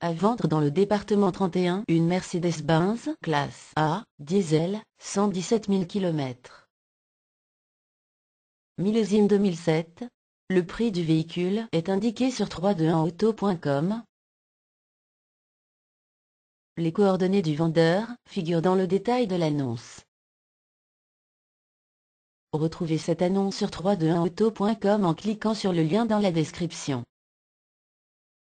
À vendre dans le département 31 une Mercedes-Benz classe A, diesel, 117 000 km. Millésime 2007. Le prix du véhicule est indiqué sur 321auto.com. Les coordonnées du vendeur figurent dans le détail de l'annonce. Retrouvez cette annonce sur 321auto.com en cliquant sur le lien dans la description.